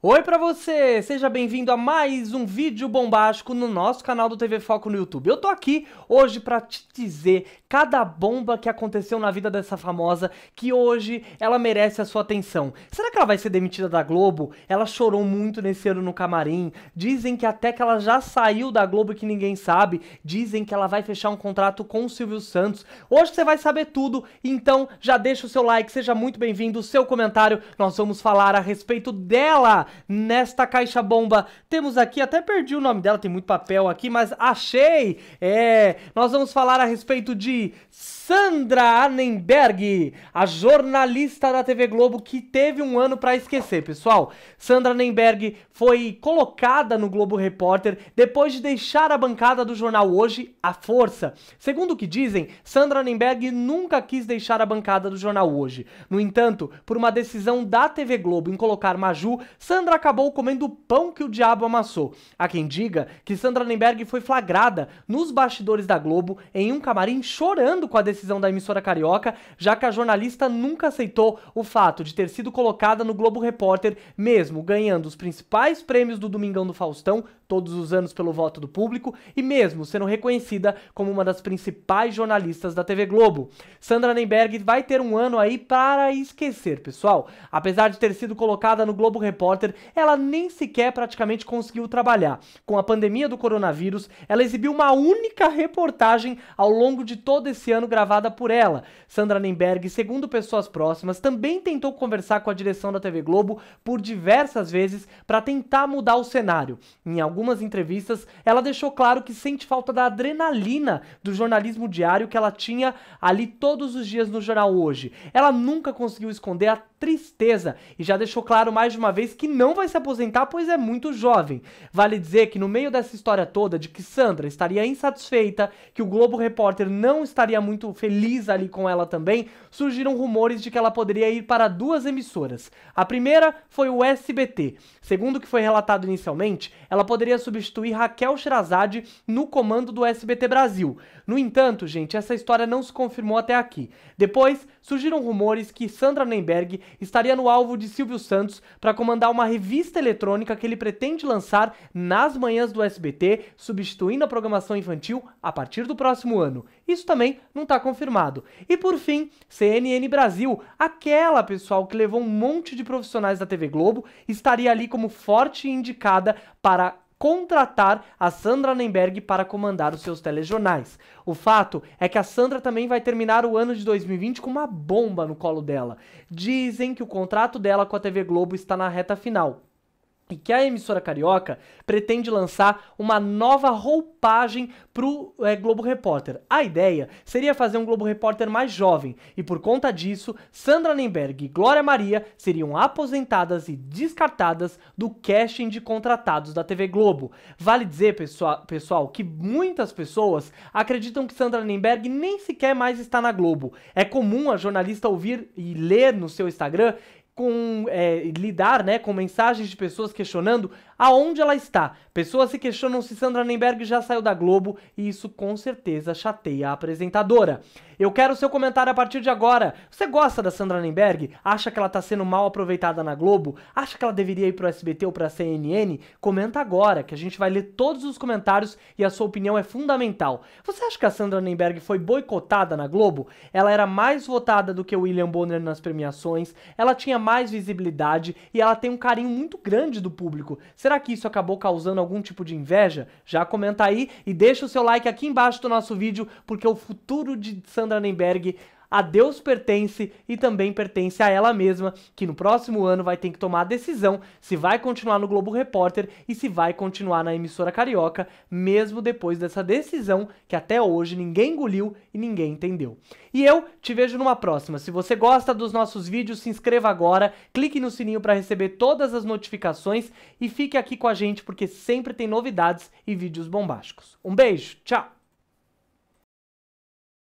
Oi pra você! Seja bem-vindo a mais um vídeo bombástico no nosso canal do TV Foco no YouTube. Eu tô aqui hoje pra te dizer cada bomba que aconteceu na vida dessa famosa que hoje ela merece a sua atenção. Será que ela vai ser demitida da Globo? Ela chorou muito nesse ano no camarim. Dizem que até que ela já saiu da Globo e que ninguém sabe. Dizem que ela vai fechar um contrato com o Silvio Santos. Hoje você vai saber tudo, então já deixa o seu like, seja muito bem-vindo, o seu comentário. Nós vamos falar a respeito dela! nesta caixa bomba. Temos aqui, até perdi o nome dela, tem muito papel aqui, mas achei! É, nós vamos falar a respeito de Sandra Annenberg, a jornalista da TV Globo que teve um ano para esquecer, pessoal. Sandra Annenberg foi colocada no Globo Repórter depois de deixar a bancada do jornal Hoje à força. Segundo o que dizem, Sandra Annenberg nunca quis deixar a bancada do jornal Hoje. No entanto, por uma decisão da TV Globo em colocar Maju, Sandra Sandra acabou comendo o pão que o diabo amassou. Há quem diga que Sandra Nemberg foi flagrada nos bastidores da Globo em um camarim chorando com a decisão da emissora carioca, já que a jornalista nunca aceitou o fato de ter sido colocada no Globo Repórter, mesmo ganhando os principais prêmios do Domingão do Faustão todos os anos pelo voto do público e mesmo sendo reconhecida como uma das principais jornalistas da TV Globo. Sandra Nemberg vai ter um ano aí para esquecer, pessoal. Apesar de ter sido colocada no Globo Repórter ela nem sequer praticamente conseguiu trabalhar. Com a pandemia do coronavírus, ela exibiu uma única reportagem ao longo de todo esse ano gravada por ela. Sandra Nemberg, segundo pessoas próximas, também tentou conversar com a direção da TV Globo por diversas vezes para tentar mudar o cenário. Em algumas entrevistas, ela deixou claro que sente falta da adrenalina do jornalismo diário que ela tinha ali todos os dias no jornal hoje. Ela nunca conseguiu esconder a tristeza e já deixou claro mais de uma vez que não vai se aposentar, pois é muito jovem. Vale dizer que no meio dessa história toda de que Sandra estaria insatisfeita, que o Globo Repórter não estaria muito feliz ali com ela também, surgiram rumores de que ela poderia ir para duas emissoras. A primeira foi o SBT. Segundo o que foi relatado inicialmente, ela poderia substituir Raquel Sherazade no comando do SBT Brasil. No entanto, gente, essa história não se confirmou até aqui. Depois, surgiram rumores que Sandra Nemberg estaria no alvo de Silvio Santos para comandar uma revista eletrônica que ele pretende lançar nas manhãs do SBT, substituindo a programação infantil a partir do próximo ano. Isso também não está confirmado. E por fim, CNN Brasil, aquela pessoal que levou um monte de profissionais da TV Globo, estaria ali como forte indicada para contratar a Sandra Nemberg para comandar os seus telejornais. O fato é que a Sandra também vai terminar o ano de 2020 com uma bomba no colo dela. Dizem que o contrato dela com a TV Globo está na reta final e que a emissora carioca pretende lançar uma nova roupagem para o é, eh, Globo Repórter. A ideia seria fazer um Globo Repórter mais jovem, e por conta disso, Sandra Nemberg e Glória Maria seriam aposentadas e descartadas do casting de contratados da TV Globo. Vale dizer, pessoa, pessoal, que muitas pessoas acreditam que Sandra Nemberg nem sequer mais está na Globo. É comum a jornalista ouvir e ler no seu Instagram com é, lidar né, com mensagens de pessoas questionando aonde ela está. Pessoas se questionam se Sandra Nemberg já saiu da Globo e isso com certeza chateia a apresentadora. Eu quero o seu comentário a partir de agora. Você gosta da Sandra Nenberg? Acha que ela tá sendo mal aproveitada na Globo? Acha que ela deveria ir pro SBT ou pra CNN? Comenta agora, que a gente vai ler todos os comentários e a sua opinião é fundamental. Você acha que a Sandra Nenberg foi boicotada na Globo? Ela era mais votada do que o William Bonner nas premiações, ela tinha mais visibilidade e ela tem um carinho muito grande do público. Será que isso acabou causando algum tipo de inveja? Já comenta aí e deixa o seu like aqui embaixo do nosso vídeo, porque o futuro de Sandra Alexandra Nemberg a Deus pertence e também pertence a ela mesma, que no próximo ano vai ter que tomar a decisão se vai continuar no Globo Repórter e se vai continuar na emissora carioca, mesmo depois dessa decisão que até hoje ninguém engoliu e ninguém entendeu. E eu te vejo numa próxima. Se você gosta dos nossos vídeos, se inscreva agora, clique no sininho para receber todas as notificações e fique aqui com a gente porque sempre tem novidades e vídeos bombásticos. Um beijo, tchau!